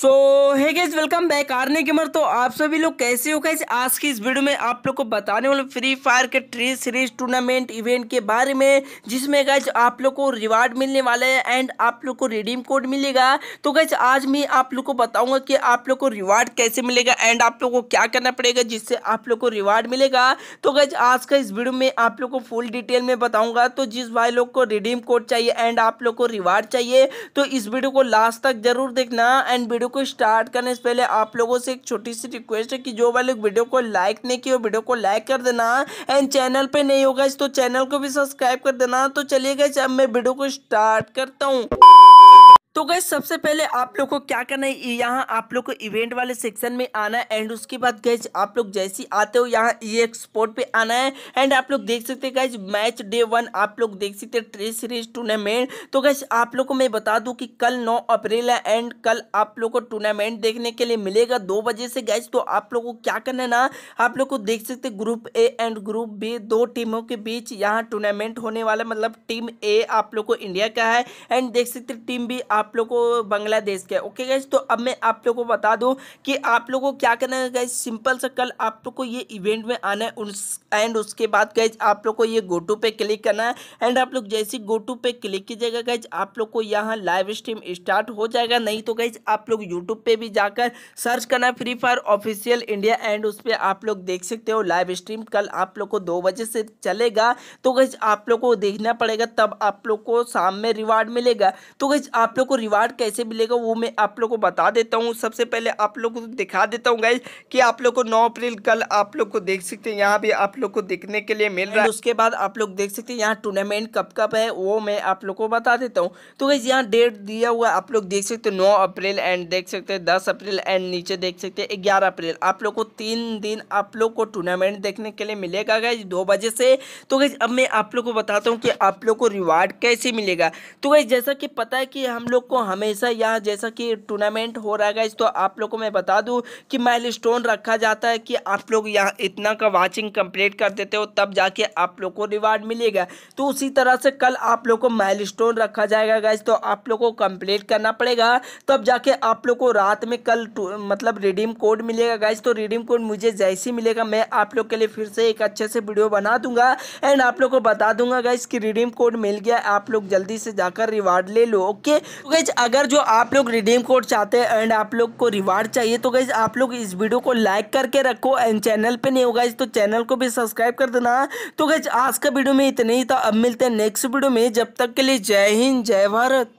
सो hi guys welcome back आरने gamer तो आप सभी लोग कैसे हो कैसे आज की इस वीडियो में आप लोग को बताने वाले फ्री फायर के ट्री सीरीज टूर्नामेंट इवेंट के बारे में जिसमें गैज आप लोग को रिवार्ड मिलने वाला है एंड आप लोग को रिडीम कोड मिलेगा तो गैज आज मैं आप लोग को बताऊंगा कि आप लोग को रिवार्ड कैसे मिलेगा एंड आप लोग को क्या करना पड़ेगा जिससे आप लोग को रिवार्ड मिलेगा तो गैज आज का इस वीडियो में आप लोग को फुल डिटेल में बताऊँगा तो जिस भाई लोग को रिडीम कोड चाहिए एंड आप लोग को रिवार्ड चाहिए तो इस वीडियो को लास्ट तक जरूर देखना एंड वीडियो वीडियो को स्टार्ट करने से पहले आप लोगों से एक छोटी सी रिक्वेस्ट है कि जो वाले वीडियो को लाइक नहीं किया वीडियो को लाइक कर देना एंड चैनल पे नहीं होगा तो चैनल को भी सब्सक्राइब कर देना तो चलिए गए अब मैं वीडियो को स्टार्ट करता हूँ तो गए सबसे पहले आप लोग को क्या करना है यहाँ आप लोग को इवेंट वाले सेक्शन में आना है एंड उसके बाद गए आप लोग जैसे ही आते हो यहाँ ई एक्सपोर्ट पे आना है एंड आप लोग देख सकते हैं गए मैच डे वन आप लोग देख सकते हैं ट्रे सीरीज टूर्नामेंट तो गैस आप लोग को मैं बता दूँ कि कल नौ अप्रैल है एंड कल आप लोग को टूर्नामेंट देखने के लिए मिलेगा दो बजे से गैस तो आप लोग को क्या करना है ना आप लोग को देख सकते group A and group B दो टीमों के बीच यहाँ टूर्नामेंट होने वाला मतलब टीम ए आप लोग को इंडिया का है एंड देख सकते टीम बी आप आप लोग को बांग्लादेश के ओके गैस तो अब मैं आप लोग को बता दूँ कि आप लोग को क्या करना है गैस सिंपल से कल आप लोग को ये इवेंट में आना है उस एंड उसके बाद गैज आप लोग को ये गोटू पे क्लिक करना है एंड आप लोग जैसे गोटू पे क्लिक कीजिएगा गैज आप लोग को यहाँ लाइव स्ट्रीम स्टार्ट हो जाएगा नहीं तो गैज आप लोग यूट्यूब पर भी जाकर सर्च करना free fire official India and उस पर आप लोग देख सकते हो लाइव स्ट्रीम कल आप लोग को दो बजे से चलेगा तो गैज आप लोग को देखना पड़ेगा तब आप लोग को शाम में रिवार्ड मिलेगा तो गैज आप लोग को रिवार्ड कैसे मिलेगा वो मैं आप लोग को बता देता हूँ सबसे पहले आप लोग को तो दिखा देता हूँ गाइज कि आप लोग को नौ अप्रैल कल आप लोग को देख सकते हैं यहाँ भी आप लोग को देखने के लिए मिल रहा है उसके बाद आप लोग देख सकते हैं यहाँ टूर्नामेंट कब कब है वो मैं आप लोग को बता देता हूँ तो गाइज यहाँ डेट दिया हुआ आप लोग देख सकते नौ अप्रैल एंड देख सकते हैं दस अप्रैल एंड नीचे देख सकते हैं ग्यारह अप्रैल आप लोग को तीन दिन आप लोग को टूर्नामेंट देखने के लिए मिलेगा गाइज दो बजे से तो गाइज अब मैं आप लोग को बताता हूँ कि आप लोग को रिवार्ड कैसे मिलेगा तो गाइज जैसा कि पता है कि हम लोग लोग को हमेशा यहाँ जैसा कि टूर्नामेंट हो रहा है तो आप लोग को मैं बता दूँ कि माइल रखा जाता है कि आप लोग यहाँ इतना का वाचिंग कंप्लीट कर देते हो तब जाके आप लोग को रिवार्ड मिलेगा तो उसी तरह से कल आप लोग को माइल रखा जाएगा गैस तो आप लोग को कंप्लीट करना पड़ेगा तब जाके आप लोग को रात में कल मतलब रिडीम कोड मिलेगा गैस तो रिडीम कोड मुझे जैसे मिलेगा मैं आप लोग के लिए फिर से एक अच्छे से वीडियो बना दूंगा एंड आप लोग को बता दूंगा गैस कि रिडीम कोड मिल गया आप लोग जल्दी से जाकर रिवार्ड ले लो ओके तो गैज अगर जो आप लोग रिडीम कोड चाहते हैं एंड आप लोग को रिवार्ड चाहिए तो गैज आप लोग इस वीडियो को लाइक करके रखो एंड चैनल पे नहीं होगा तो चैनल को भी सब्सक्राइब कर देना तो गैज आज का वीडियो में इतना ही था अब मिलते हैं नेक्स्ट वीडियो में जब तक के लिए जय हिंद जय भारत